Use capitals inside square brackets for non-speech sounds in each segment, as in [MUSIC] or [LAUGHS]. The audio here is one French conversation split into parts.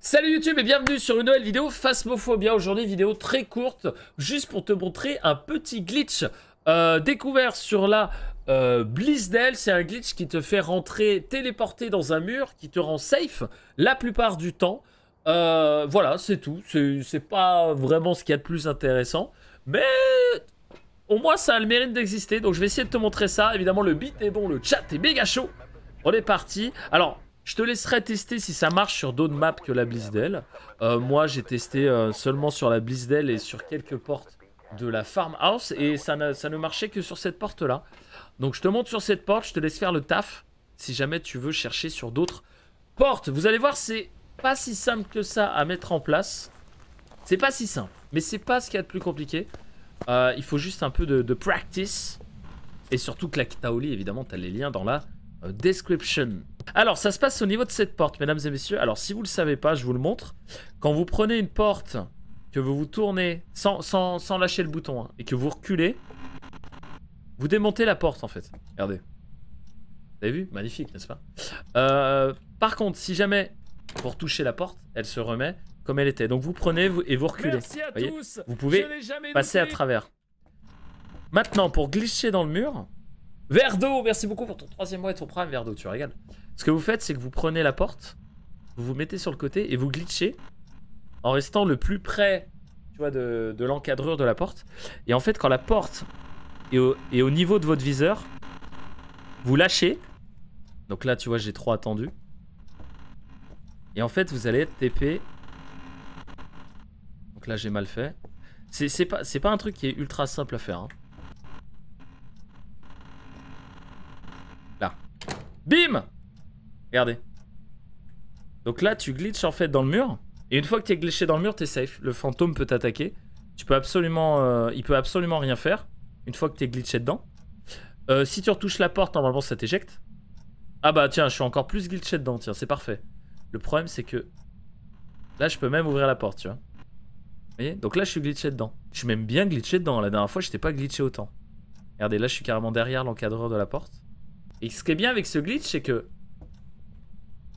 Salut YouTube et bienvenue sur une nouvelle vidéo Phasmophobia. Aujourd'hui, vidéo très courte, juste pour te montrer un petit glitch euh, découvert sur la euh, Blizzdell C'est un glitch qui te fait rentrer, téléporter dans un mur, qui te rend safe la plupart du temps. Euh, voilà, c'est tout. C'est pas vraiment ce qu'il y a de plus intéressant. Mais au moins, ça a le mérite d'exister. Donc, je vais essayer de te montrer ça. Évidemment, le beat est bon, le chat est méga chaud. On est parti. Alors, je te laisserai tester si ça marche sur d'autres maps que la Blizzdell. Euh, moi, j'ai testé euh, seulement sur la Blizdale et sur quelques portes de la farmhouse et ça, ne, ça ne marchait que sur cette porte-là. Donc je te monte sur cette porte, je te laisse faire le taf si jamais tu veux chercher sur d'autres portes. Vous allez voir, c'est pas si simple que ça à mettre en place. C'est pas si simple, mais c'est pas ce qu'il y a de plus compliqué. Euh, il faut juste un peu de, practice. Et surtout, Claque Taoli, évidemment, tu as les liens dans la description. Alors, ça se passe au niveau de cette porte, mesdames et messieurs. Alors, si vous le savez pas, je vous le montre. Quand vous prenez une porte, que vous vous tournez sans, sans, sans lâcher le bouton, hein, et que vous reculez, vous démontez la porte, en fait. Regardez. Vous avez vu Magnifique, n'est-ce pas euh, Par contre, si jamais pour toucher la porte, elle se remet comme elle était. Donc vous prenez vous, et vous reculez. vous, pouvez passer à travers. Maintenant, pour glisser dans le mur, Verdo, merci beaucoup pour ton troisième mois et ton prime, Verdo, tu régales. Ce que vous faites, c'est que vous prenez la porte, vous vous mettez sur le côté et vous glitchez en restant le plus près, tu vois, de, de de la porte. Et en fait, quand la porte est au, niveau de votre viseur, vous lâchez. Donc là, tu vois, j'ai trop attendu. Et en fait, vous allez être TP. Donc là, j'ai mal fait. C'est pas, pas un truc qui est ultra simple à faire. Hein. Bim Regardez. Donc là, tu glitches en fait dans le mur. Et une fois que tu es glitché dans le mur, tu es safe. Le fantôme peut t'attaquer. Tu peux absolument, euh, il peut absolument rien faire. Une fois que tu es glitché dedans. Euh, si tu retouches la porte, normalement ça t'éjecte. Ah bah tiens, je suis encore plus glitché dedans. Tiens, c'est parfait. Le problème, c'est que là, je peux même ouvrir la porte, tu vois. Donc là, je suis glitché dedans. Je suis même bien glitché dedans. La dernière fois, je pas glitché autant. Regardez, là, je suis carrément derrière l'encadreur de la porte. Et ce qui est bien avec ce glitch, c'est que...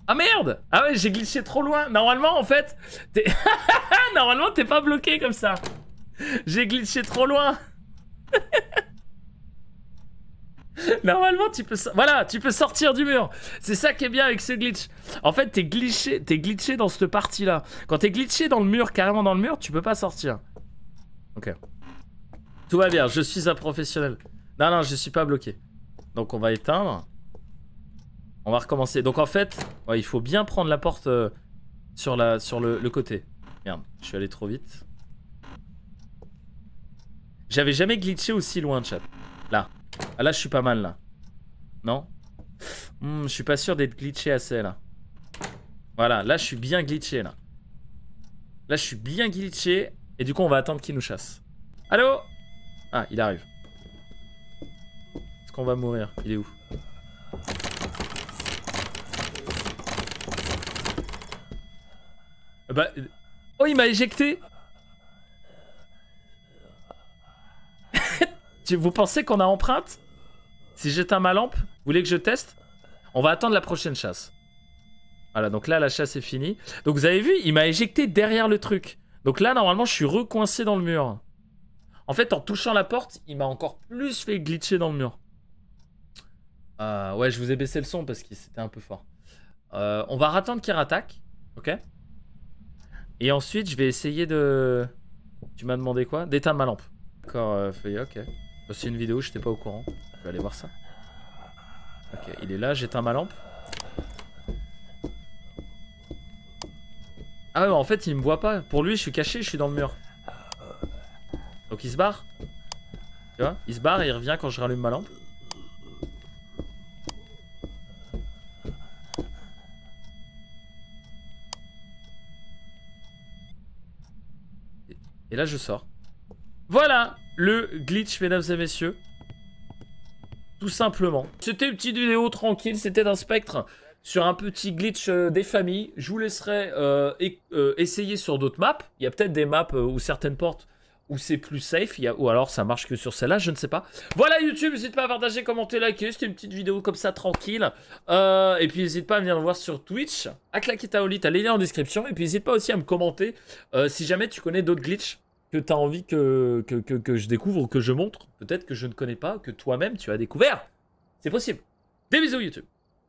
Ah merde Ah ouais, j'ai glitché trop loin. Normalement, en fait, t'es... [LAUGHS] Normalement, t'es pas bloqué comme ça. J'ai glitché trop loin. [LAUGHS] Normalement, tu peux, voilà, tu peux sortir du mur. C'est ça qui est bien avec ce glitch. En fait, t'es glitché, t'es glitché dans cette partie-là. Quand t'es glitché dans le mur, carrément dans le mur, tu peux pas sortir. Ok. Tout va bien, je suis un professionnel. Non, non, je suis pas bloqué. Donc on va éteindre. On va recommencer. Donc en fait, il faut bien prendre la porte euh, sur, la, sur le, côté. Merde, je suis allé trop vite. J'avais jamais glitché aussi loin, chat. Là. Ah, là, je suis pas mal, là. Non hmm, Je suis pas sûr d'être glitché assez, là. Voilà, là, je suis bien glitché, là. Là, je suis bien glitché. Et du coup, on va attendre qu'il nous chasse. Allô Ah, il arrive qu'on va mourir Il est où euh, bah, Oh, il m'a éjecté [LAUGHS] Vous pensez qu'on a empreinte Si j'éteins ma lampe, vous voulez que je teste On va attendre la prochaine chasse. Voilà, donc là, la chasse est finie. Donc vous avez vu, il m'a éjecté derrière le truc. Donc là, normalement, je suis recoincé dans le mur. En fait, en touchant la porte, il m'a encore plus fait glitcher dans le mur. Euh, ouais, je vous ai baissé le son parce que c'était un peu fort. Euh, on va r'attendre qu'il rattaque. Ok. Et ensuite, je vais essayer de. Tu m'as demandé quoi D'éteindre ma lampe. D'accord, euh, ok. C'est une vidéo, j'étais pas au courant. Je vais aller voir ça. Ok, il est là, j'éteins ma lampe. Ah ouais, en fait, il me voit pas. Pour lui, je suis caché, je suis dans le mur. Donc il se barre. Tu vois Il se barre et il revient quand je rallume ma lampe. Et là, je sors. Voilà le glitch, mesdames et messieurs. Tout simplement. C'était une petite vidéo tranquille, c'était d'un spectre sur un petit glitch euh, des familles. Je vous laisserai euh, euh, essayer sur d'autres maps. Il y a peut-être des maps où certaines portes ou c'est plus safe, a, ou alors ça marche que sur celle-là, je ne sais pas. Voilà YouTube, n'hésite pas à partager, commenter, liker, c'était une petite vidéo comme ça, tranquille. Euh, et puis n'hésite pas à venir me voir sur Twitch, à claquer ta t'as les liens en description, et puis n'hésite pas aussi à me commenter euh, si jamais tu connais d'autres glitches que tu as envie que, que, que, que je découvre ou que je montre, peut-être que je ne connais pas, que toi-même tu as découvert. C'est possible. Des bisous YouTube